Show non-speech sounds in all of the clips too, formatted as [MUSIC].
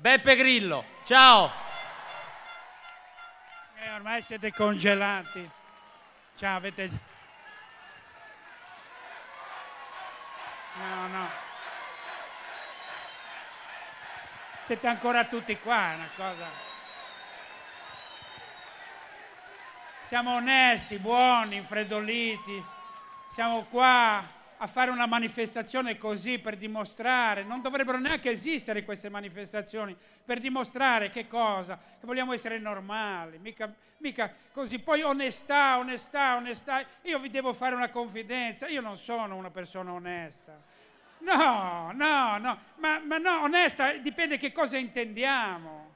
Beppe Grillo, ciao. Eh, ormai siete congelati. Ciao, avete... No, no. Siete ancora tutti qua, è una cosa... Siamo onesti, buoni, infreddoliti. Siamo qua a fare una manifestazione così per dimostrare, non dovrebbero neanche esistere queste manifestazioni, per dimostrare che cosa? Che vogliamo essere normali, mica, mica così. Poi onestà, onestà, onestà, io vi devo fare una confidenza, io non sono una persona onesta. No, no, no, ma, ma no, onesta dipende che cosa intendiamo.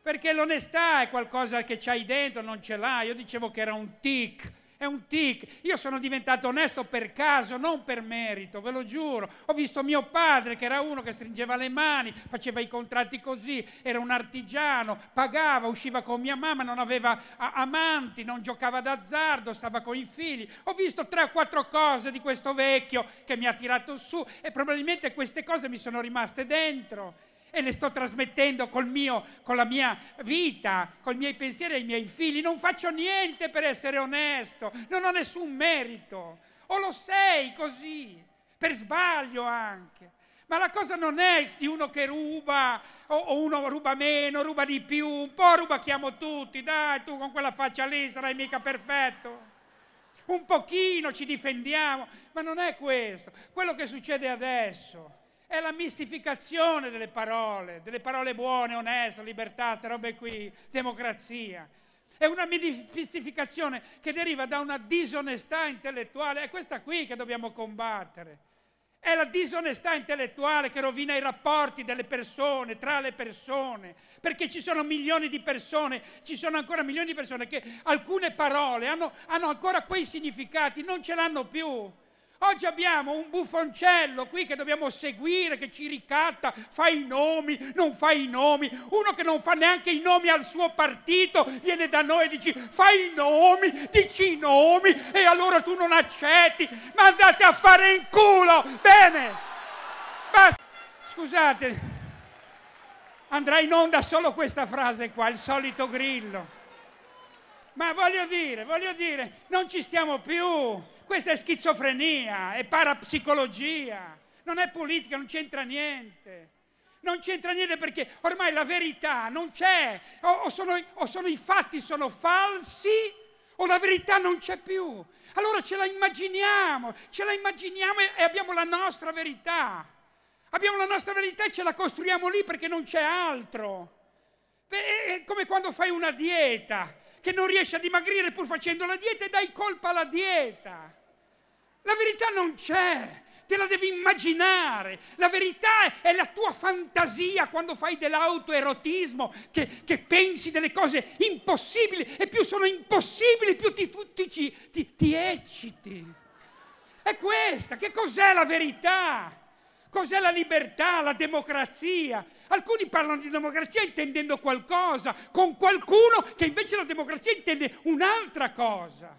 Perché l'onestà è qualcosa che c'hai dentro, non ce l'hai. Io dicevo che era un tic, è un tic. Io sono diventato onesto per caso, non per merito, ve lo giuro. Ho visto mio padre che era uno che stringeva le mani, faceva i contratti così, era un artigiano, pagava, usciva con mia mamma, non aveva amanti, non giocava d'azzardo, stava con i figli. Ho visto tre o quattro cose di questo vecchio che mi ha tirato su e probabilmente queste cose mi sono rimaste dentro e le sto trasmettendo col mio, con la mia vita, con i miei pensieri ai miei figli. Non faccio niente per essere onesto, non ho nessun merito. O lo sei così, per sbaglio anche. Ma la cosa non è di uno che ruba, o, o uno ruba meno, ruba di più, un po' rubachiamo tutti, dai, tu con quella faccia lì sarai mica perfetto un pochino ci difendiamo, ma non è questo. Quello che succede adesso è la mistificazione delle parole, delle parole buone, oneste, libertà, queste robe qui, democrazia. È una mistificazione che deriva da una disonestà intellettuale, è questa qui che dobbiamo combattere. È la disonestà intellettuale che rovina i rapporti delle persone, tra le persone, perché ci sono milioni di persone, ci sono ancora milioni di persone che alcune parole hanno, hanno ancora quei significati, non ce l'hanno più. Oggi abbiamo un buffoncello qui che dobbiamo seguire, che ci ricatta, fa i nomi, non fa i nomi. Uno che non fa neanche i nomi al suo partito viene da noi e dice fa i nomi, dici i nomi e allora tu non accetti. Ma andate a fare in culo! Bene! Basta. Scusate, andrà in onda solo questa frase qua, il solito grillo. Ma voglio dire, voglio dire, non ci stiamo più. Questa è schizofrenia, è parapsicologia, non è politica, non c'entra niente. Non c'entra niente perché ormai la verità non c'è, o, o, sono, o sono i fatti sono falsi o la verità non c'è più. Allora ce la immaginiamo, ce la immaginiamo e abbiamo la nostra verità. Abbiamo la nostra verità e ce la costruiamo lì perché non c'è altro. È come quando fai una dieta, che non riesce a dimagrire pur facendo la dieta e dai colpa alla dieta. La verità non c'è, te la devi immaginare. La verità è la tua fantasia quando fai dell'autoerotismo, che, che pensi delle cose impossibili e più sono impossibili, più ti, ti, ti, ti ecciti. È questa, che cos'è la verità? Cos'è la libertà, la democrazia? Alcuni parlano di democrazia intendendo qualcosa, con qualcuno che invece la democrazia intende un'altra cosa.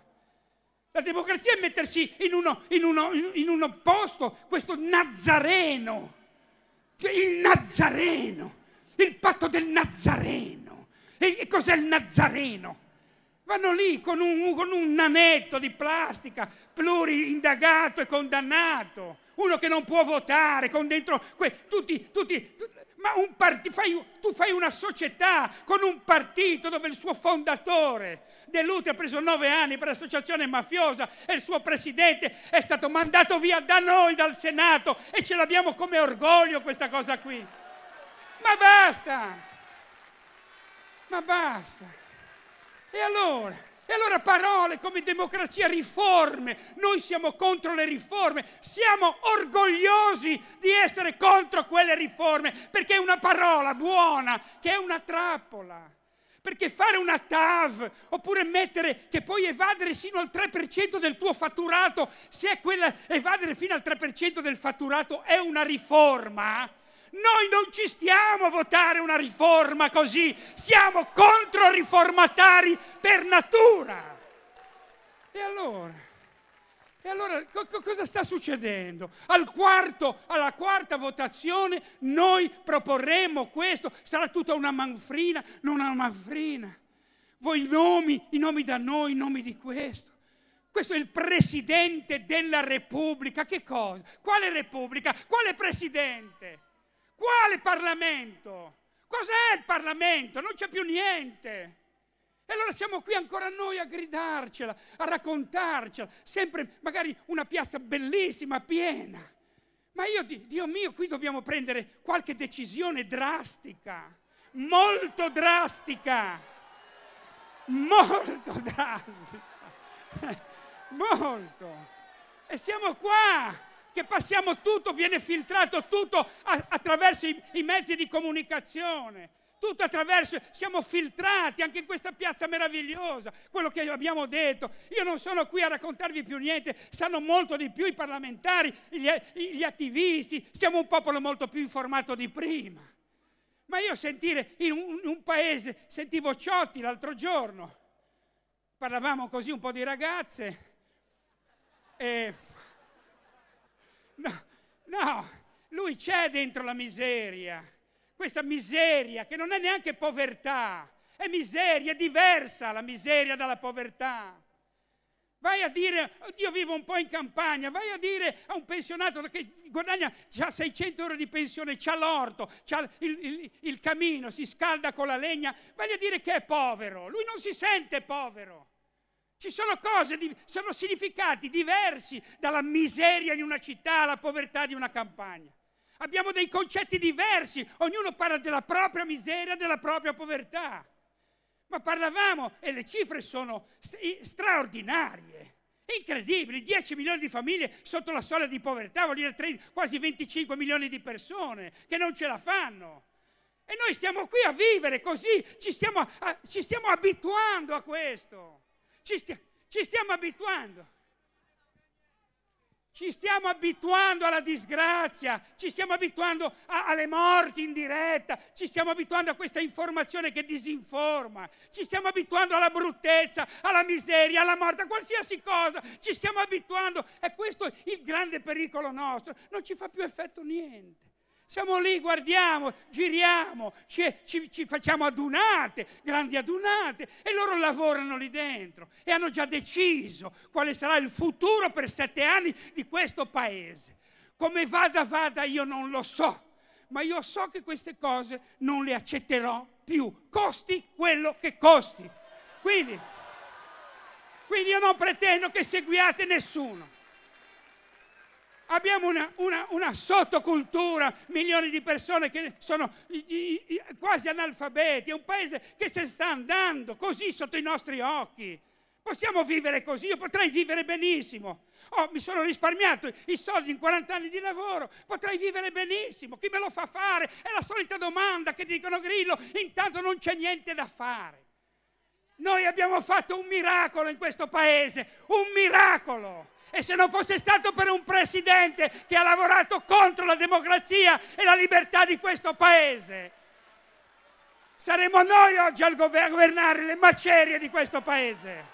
La democrazia è mettersi in uno, in uno, in uno posto, questo Nazareno, il Nazareno, il patto del Nazareno. E, e cos'è il Nazareno? Vanno lì con un, con un nanetto di plastica, pluri indagato e condannato, uno che non può votare, con dentro que- tutti, tutti, tu, ma un part- fai, tu fai una società con un partito dove il suo fondatore, De Lute, ha preso nove anni per associazione mafiosa e il suo presidente è stato mandato via da noi, dal Senato, e ce l'abbiamo come orgoglio questa cosa qui. Ma basta! Ma basta! E allora? E allora parole come democrazia, riforme, noi siamo contro le riforme, siamo orgogliosi di essere contro quelle riforme, perché è una parola buona che è una trappola. Perché fare una TAV oppure mettere che puoi evadere sino al 3% del tuo fatturato, se è quella evadere fino al 3% del fatturato è una riforma, noi non ci stiamo a votare una riforma così, siamo controriformatari per natura. E allora? E allora co- cosa sta succedendo? Al quarto, alla quarta votazione noi proporremo questo, sarà tutta una manfrina, non una manfrina. Voi nomi, i nomi da noi, i nomi di questo. Questo è il Presidente della Repubblica. Che cosa? Quale Repubblica? Quale Presidente? Quale Parlamento? Cos'è il Parlamento? Non c'è più niente. E allora siamo qui ancora noi a gridarcela, a raccontarcela, sempre magari una piazza bellissima, piena. Ma io, Dio mio, qui dobbiamo prendere qualche decisione drastica, molto drastica, molto drastica, [LAUGHS] molto. E siamo qua che passiamo tutto, viene filtrato tutto attraverso i, i mezzi di comunicazione tutto attraverso, siamo filtrati anche in questa piazza meravigliosa, quello che abbiamo detto. Io non sono qui a raccontarvi più niente, sanno molto di più i parlamentari, gli, gli attivisti, siamo un popolo molto più informato di prima. Ma io sentire in un, in un paese, sentivo Ciotti l'altro giorno, parlavamo così un po' di ragazze e No, no, lui c'è dentro la miseria, questa miseria che non è neanche povertà, è miseria, è diversa la miseria dalla povertà. Vai a dire, io vivo un po' in campagna, vai a dire a un pensionato che guadagna, ha 600 euro di pensione, c'ha l'orto, c'ha il, il, il camino, si scalda con la legna, vai a dire che è povero. Lui non si sente povero. Ci sono cose, sono significati diversi dalla miseria di una città alla povertà di una campagna. Abbiamo dei concetti diversi, ognuno parla della propria miseria, della propria povertà. Ma parlavamo e le cifre sono straordinarie, incredibili, 10 milioni di famiglie sotto la soglia di povertà, vuol dire 3, quasi 25 milioni di persone che non ce la fanno. E noi stiamo qui a vivere così, ci stiamo, ci stiamo abituando a questo ci, stia, ci stiamo abituando. Ci stiamo abituando alla disgrazia, ci stiamo abituando a, alle morti in diretta, ci stiamo abituando a questa informazione che disinforma, ci stiamo abituando alla bruttezza, alla miseria, alla morte, a qualsiasi cosa, ci stiamo abituando. E questo è il grande pericolo nostro, non ci fa più effetto niente. Siamo lì, guardiamo, giriamo, ci, ci, ci, facciamo adunate, grandi adunate, e loro lavorano lì dentro e hanno già deciso quale sarà il futuro per sette anni di questo paese. Come vada, vada, io non lo so, ma io so che queste cose non le accetterò più, costi quello che costi. Quindi, quindi io non pretendo che seguiate nessuno. Abbiamo una, una, una sottocultura, milioni di persone che sono quasi analfabeti, è un paese che se sta andando così sotto i nostri occhi. Possiamo vivere così, io potrei vivere benissimo. Oh, mi sono risparmiato i soldi in 40 anni di lavoro, potrei vivere benissimo. Chi me lo fa fare? È la solita domanda che dicono Grillo, intanto non c'è niente da fare. Noi abbiamo fatto un miracolo in questo paese, un miracolo. E se non fosse stato per un presidente che ha lavorato contro la democrazia e la libertà di questo paese, saremmo noi oggi a governare le macerie di questo paese.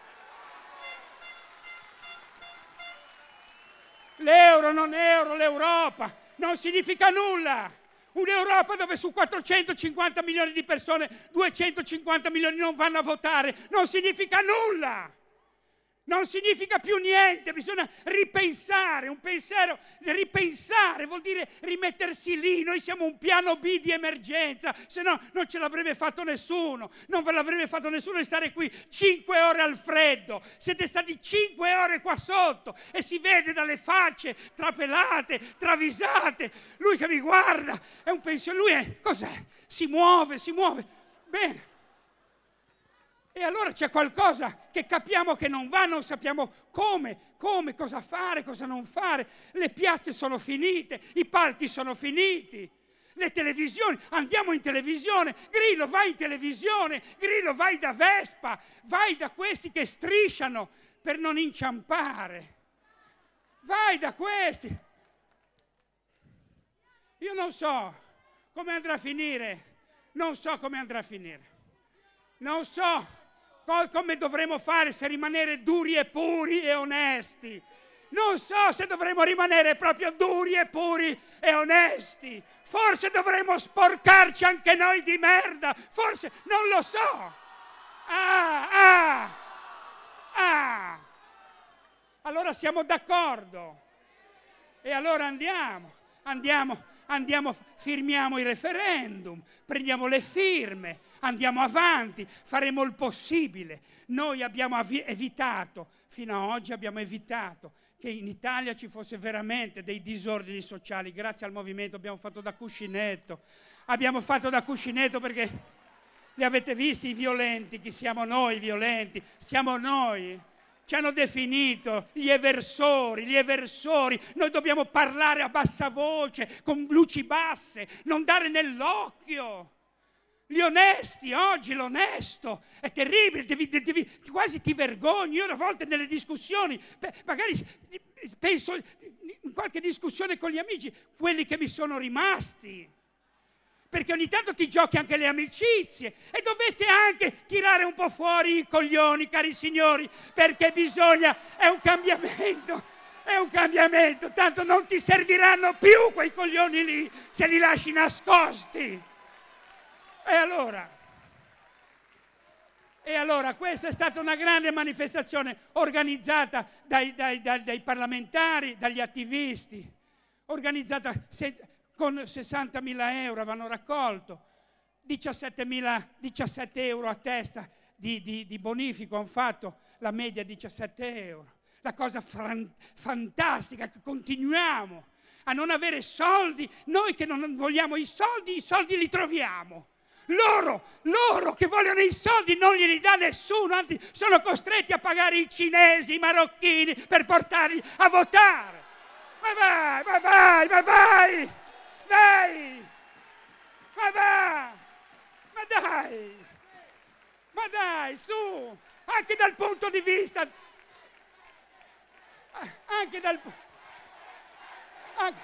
L'euro, non euro, l'Europa non significa nulla. Un'Europa dove su 450 milioni di persone 250 milioni non vanno a votare non significa nulla non significa più niente, bisogna ripensare, un pensiero, ripensare vuol dire rimettersi lì, noi siamo un piano B di emergenza, se no non ce l'avrebbe fatto nessuno, non ve l'avrebbe fatto nessuno di stare qui cinque ore al freddo, siete stati cinque ore qua sotto e si vede dalle facce trapelate, travisate, lui che mi guarda, è un pensiero, lui è, cos'è? Si muove, si muove, bene e allora c'è qualcosa che capiamo che non va, non sappiamo come, come, cosa fare, cosa non fare. Le piazze sono finite, i palchi sono finiti, le televisioni, andiamo in televisione, Grillo vai in televisione, Grillo vai da Vespa, vai da questi che strisciano per non inciampare. Vai da questi. Io non so come andrà a finire, non so come andrà a finire. Non so come dovremmo fare se rimanere duri e puri e onesti. Non so se dovremmo rimanere proprio duri e puri e onesti. Forse dovremmo sporcarci anche noi di merda. Forse non lo so. Ah, ah, ah. Allora siamo d'accordo. E allora andiamo, andiamo andiamo, firmiamo il referendum, prendiamo le firme, andiamo avanti, faremo il possibile. Noi abbiamo av- evitato, fino ad oggi abbiamo evitato che in Italia ci fosse veramente dei disordini sociali, grazie al movimento abbiamo fatto da cuscinetto, abbiamo fatto da cuscinetto perché li avete visti i violenti, chi siamo noi i violenti? Siamo noi ci hanno definito gli eversori, gli eversori. Noi dobbiamo parlare a bassa voce, con luci basse, non dare nell'occhio. Gli onesti, oggi l'onesto è terribile, devi, devi, quasi ti vergogni. Io una volta nelle discussioni, magari penso in qualche discussione con gli amici, quelli che mi sono rimasti perché ogni tanto ti giochi anche le amicizie e dovete anche tirare un po' fuori i coglioni, cari signori, perché bisogna, è un cambiamento. È un cambiamento, tanto non ti serviranno più quei coglioni lì se li lasci nascosti. E allora? E allora questa è stata una grande manifestazione organizzata dai, dai, dai, dai parlamentari, dagli attivisti, organizzata senza, con 60.000 euro avevano raccolto, 17.000, 17 euro a testa di, di, di bonifico hanno fatto, la media 17 euro. La cosa fran- fantastica che continuiamo a non avere soldi, noi che non vogliamo i soldi, i soldi li troviamo. Loro, loro che vogliono i soldi non glieli dà nessuno, anzi sono costretti a pagare i cinesi, i marocchini per portarli a votare. Ma vai, ma vai, ma vai! dai! Ma va! Ma dai! Ma dai, su! Anche dal punto di vista... Anche dal... Anche...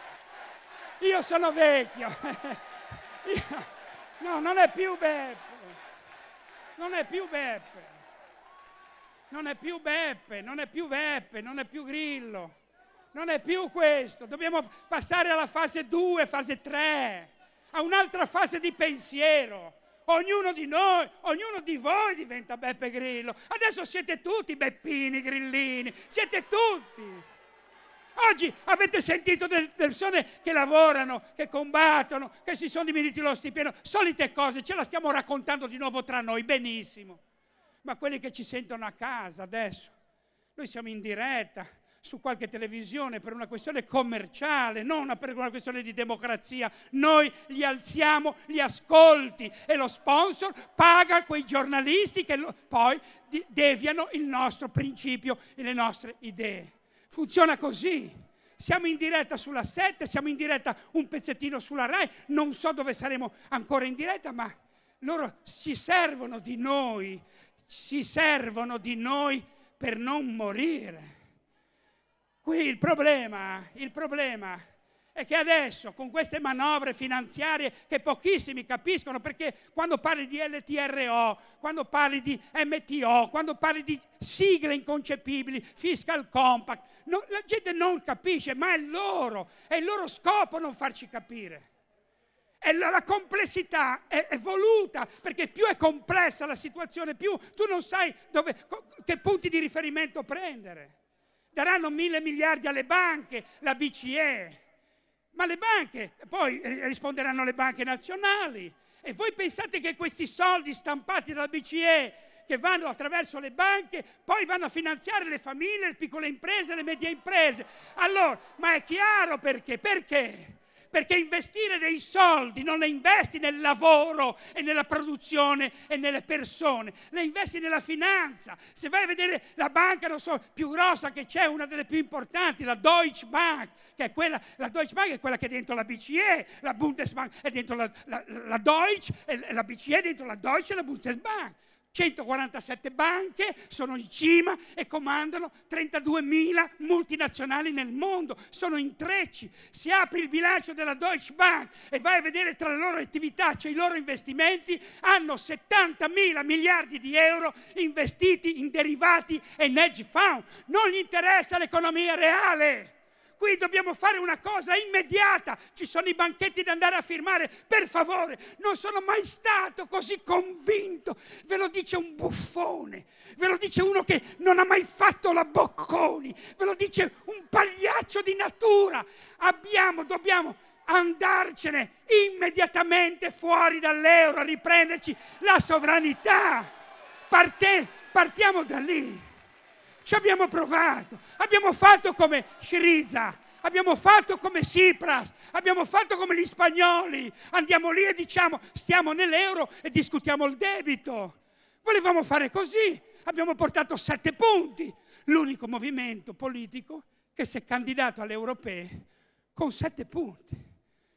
Io sono vecchio. [LAUGHS] Io... No, non è più Beppe. Non è più Beppe. Non è più Beppe, non è più Beppe, non è più Grillo. Non è più questo, dobbiamo passare alla fase 2, fase 3, a un'altra fase di pensiero. Ognuno di noi, ognuno di voi diventa Beppe Grillo. Adesso siete tutti Beppini, Grillini, siete tutti. Oggi avete sentito delle persone che lavorano, che combattono, che si sono diminuiti lo stipendio, solite cose, ce la stiamo raccontando di nuovo tra noi, benissimo. Ma quelli che ci sentono a casa adesso, noi siamo in diretta, su qualche televisione per una questione commerciale, non per una questione di democrazia. Noi gli alziamo gli ascolti e lo sponsor paga quei giornalisti che lo, poi deviano il nostro principio e le nostre idee. Funziona così. Siamo in diretta sulla 7, siamo in diretta un pezzettino sulla RAI, non so dove saremo ancora in diretta, ma loro si servono di noi, si servono di noi per non morire. Qui il problema, il problema è che adesso con queste manovre finanziarie che pochissimi capiscono, perché quando parli di LTRO, quando parli di MTO, quando parli di sigle inconcepibili, fiscal compact, no, la gente non capisce, ma è loro, è il loro scopo non farci capire. E la complessità è, è, voluta, perché più è complessa la situazione, più tu non sai dove, che punti di riferimento prendere daranno mille miliardi alle banche, la BCE. Ma le banche, poi eh, risponderanno le banche nazionali. E voi pensate che questi soldi stampati dalla BCE che vanno attraverso le banche, poi vanno a finanziare le famiglie, le piccole imprese, le medie imprese. Allora, ma è chiaro perché? Perché? perché investire dei soldi non le investi nel lavoro e nella produzione e nelle persone, le investi nella finanza. Se vai a vedere la banca non so, più grossa che c'è, una delle più importanti, la Deutsche Bank, che è quella, la Deutsche Bank è quella che è dentro la BCE, la Bundesbank è dentro la, la, la Deutsche, la BCE è dentro la Deutsche e la Bundesbank. 147 banche sono in cima e comandano 32.000 multinazionali nel mondo, sono intrecci. Si apre il bilancio della Deutsche Bank e vai a vedere tra le loro attività, cioè i loro investimenti, hanno 70.000 miliardi di euro investiti in derivati e in hedge fund. Non gli interessa l'economia reale qui dobbiamo fare una cosa immediata, ci sono i banchetti da andare a firmare, per favore, non sono mai stato così convinto, ve lo dice un buffone, ve lo dice uno che non ha mai fatto la bocconi, ve lo dice un pagliaccio di natura, abbiamo, dobbiamo andarcene immediatamente fuori dall'euro, a riprenderci la sovranità, Parte, partiamo da lì. Ci abbiamo provato, abbiamo fatto come Sciriza, abbiamo fatto come Tsipras, abbiamo fatto come gli spagnoli. Andiamo lì e diciamo stiamo nell'euro e discutiamo il debito. Volevamo fare così, abbiamo portato sette punti. L'unico movimento politico che si è candidato alle europee con sette punti.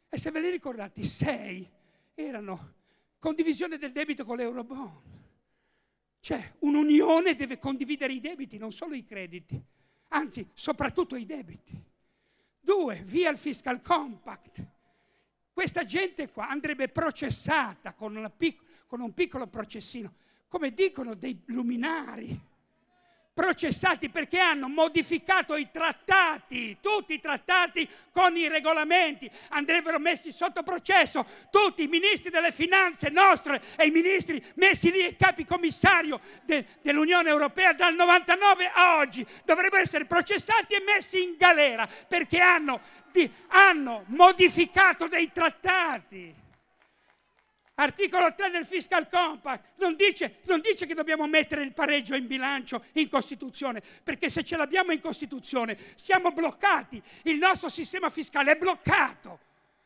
E se ve li ricordate, sei erano condivisione del debito con l'eurobond cioè, un'unione deve condividere i debiti, non solo i crediti, anzi, soprattutto i debiti. Due, via il fiscal compact. Questa gente qua andrebbe processata con, pic- con un piccolo processino, come dicono dei luminari processati perché hanno modificato i trattati, tutti i trattati con i regolamenti, andrebbero messi sotto processo tutti i ministri delle finanze nostre e i ministri messi lì e capi commissario de, dell'Unione Europea dal 99 a oggi, dovrebbero essere processati e messi in galera perché hanno, di, hanno modificato dei trattati. Articolo 3 del Fiscal Compact non dice, non dice, che dobbiamo mettere il pareggio in bilancio in Costituzione, perché se ce l'abbiamo in Costituzione siamo bloccati, il nostro sistema fiscale è bloccato.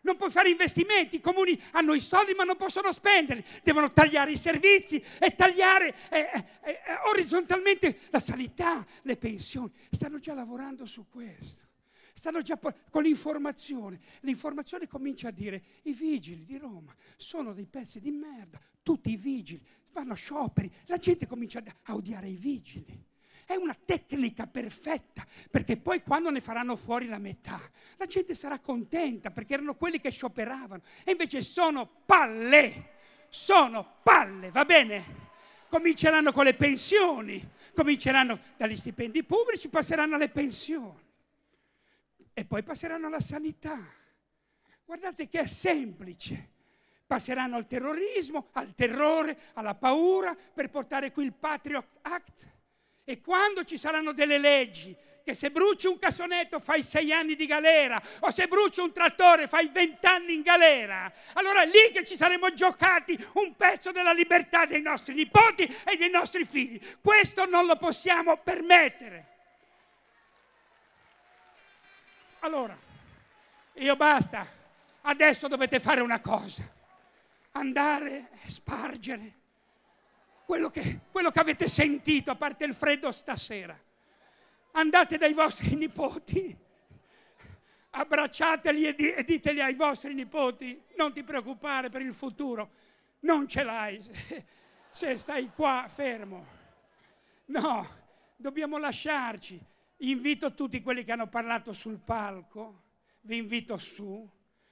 Non puoi fare investimenti, i comuni hanno i soldi ma non possono spenderli, devono tagliare i servizi e tagliare eh, eh, eh, eh orizzontalmente la sanità, le pensioni. Stanno già lavorando su questo stanno già con l'informazione. L'informazione comincia a dire i vigili di Roma sono dei pezzi di merda, tutti i vigili fanno scioperi, la gente comincia a odiare i vigili. È una tecnica perfetta, perché poi quando ne faranno fuori la metà, la gente sarà contenta perché erano quelli che scioperavano e invece sono palle, sono palle, va bene? Cominceranno con le pensioni, cominceranno dagli stipendi pubblici, passeranno alle pensioni e poi passeranno alla sanità. Guardate che è semplice. Passeranno al terrorismo, al terrore, alla paura per portare qui il Patriot Act. E quando ci saranno delle leggi che se bruci un cassonetto fai sei anni di galera o se bruci un trattore fai vent'anni in galera, allora è lì che ci saremo giocati un pezzo della libertà dei nostri nipoti e dei nostri figli. Questo non lo possiamo permettere. Allora, io basta, adesso dovete fare una cosa, andare e spargere quello che, quello che avete sentito, a parte il freddo stasera. Andate dai vostri nipoti, abbracciateli e, di, e diteli ai vostri nipoti, non ti preoccupare per il futuro, non ce l'hai se, se stai qua fermo. No, dobbiamo lasciarci Invito tutti quelli che hanno parlato sul palco, vi invito su,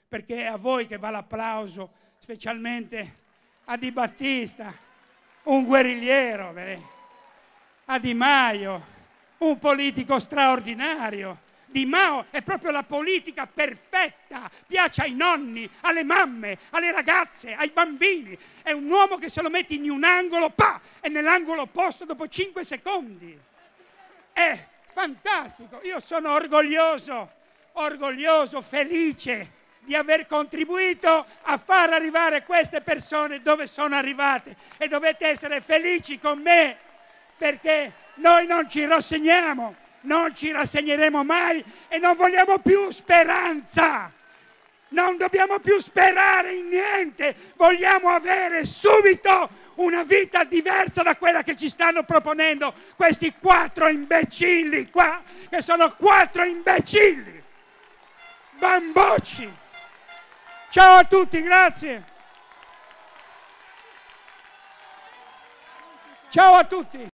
perché è a voi che va l'applauso, specialmente a Di Battista, un guerrigliero, a Di Maio, un politico straordinario. Di Mao è proprio la politica perfetta, piace ai nonni, alle mamme, alle ragazze, ai bambini. È un uomo che se lo metti in un angolo, pa, è nell'angolo opposto dopo 5 secondi. È fantastico. Io sono orgoglioso, orgoglioso, felice di aver contribuito a far arrivare queste persone dove sono arrivate e dovete essere felici con me perché noi non ci rassegniamo, non ci rassegneremo mai e non vogliamo più speranza. Non dobbiamo più sperare in niente, vogliamo avere subito una vita diversa da quella che ci stanno proponendo questi quattro imbecilli qua, che sono quattro imbecilli. Bambocci. Ciao a tutti, grazie. Ciao a tutti.